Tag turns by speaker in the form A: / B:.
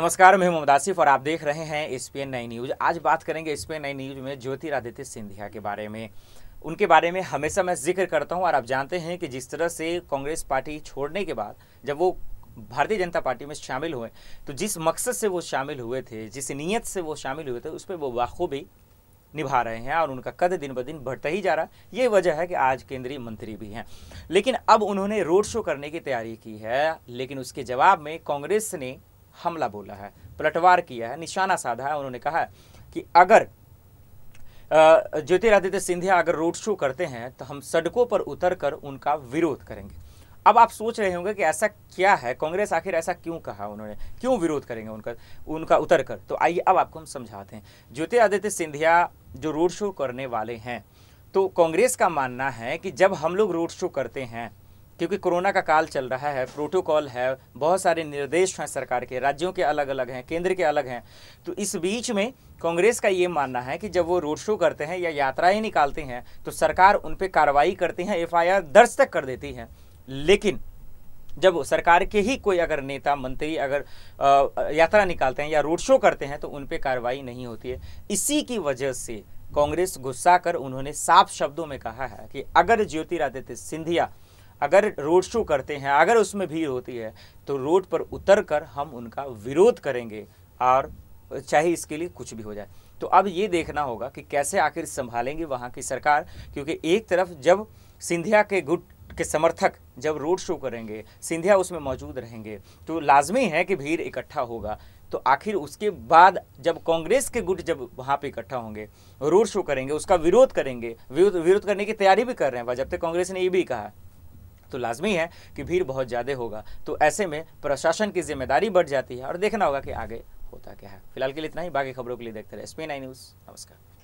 A: नमस्कार मैं मोहम्मद आसिफ और आप देख रहे हैं स्पेन नई न्यूज आज बात करेंगे स्पेन नई न्यूज में ज्योतिरादित्य सिंधिया के बारे में उनके बारे में हमेशा मैं जिक्र करता हूं और आप जानते हैं कि जिस तरह से कांग्रेस पार्टी छोड़ने के बाद जब वो भारतीय जनता पार्टी में शामिल हुए तो जिस मकसद से वो शामिल हुए थे जिस नीयत से वो शामिल हुए थे उस पर वो बाखूबी निभा रहे हैं और उनका कद दिन ब दिन बढ़ता ही जा रहा है ये वजह है कि आज केंद्रीय मंत्री भी हैं लेकिन अब उन्होंने रोड शो करने की तैयारी की है लेकिन उसके जवाब में कांग्रेस ने हमला बोला है पलटवार किया है निशाना साधा है उन्होंने कहा कि अगर ज्योतिरादित्य सिंधिया अगर रोड शो करते हैं तो हम सड़कों पर उतर कर उनका विरोध करेंगे अब आप सोच रहे होंगे कि ऐसा क्या है कांग्रेस आखिर ऐसा क्यों कहा उन्होंने क्यों विरोध करेंगे उनका उनका उतर कर तो आइए अब आपको हम समझाते हैं ज्योतिरादित्य सिंधिया जो रोड शो करने वाले हैं तो कांग्रेस का मानना है कि जब हम लोग रोड शो करते हैं क्योंकि कोरोना का काल चल रहा है प्रोटोकॉल है बहुत सारे निर्देश हैं सरकार के राज्यों के अलग अलग हैं केंद्र के अलग हैं तो इस बीच में कांग्रेस का ये मानना है कि जब वो रोड शो करते हैं या यात्राएं निकालते हैं तो सरकार उन पर कार्रवाई करती है एफ दर्ज तक कर देती है लेकिन जब सरकार के ही कोई अगर नेता मंत्री अगर आ, यात्रा निकालते हैं या रोड शो करते हैं तो उन पर कार्रवाई नहीं होती है इसी की वजह से कांग्रेस गुस्सा कर उन्होंने साफ शब्दों में कहा है कि अगर ज्योतिरादित्य सिंधिया अगर रोड शो करते हैं अगर उसमें भीड़ होती है तो रोड पर उतर कर हम उनका विरोध करेंगे और चाहे इसके लिए कुछ भी हो जाए तो अब ये देखना होगा कि कैसे आखिर संभालेंगे वहाँ की सरकार क्योंकि एक तरफ जब सिंधिया के गुट के समर्थक जब रोड शो करेंगे सिंधिया उसमें मौजूद रहेंगे तो लाजमी है कि भीड़ इकट्ठा होगा तो आखिर उसके बाद जब कांग्रेस के गुट जब वहाँ पे इकट्ठा होंगे रोड शो करेंगे उसका विरोध करेंगे विरोध विरोध करने की तैयारी भी कर रहे हैं जब तक कांग्रेस ने ये भी कहा तो लाजमी है कि भीड़ बहुत ज़्यादा होगा तो ऐसे में प्रशासन की जिम्मेदारी बढ़ जाती है और देखना होगा कि आगे होता क्या है फिलहाल के लिए इतना ही बाकी खबरों के लिए देखते रहे एस न्यूज़ नमस्कार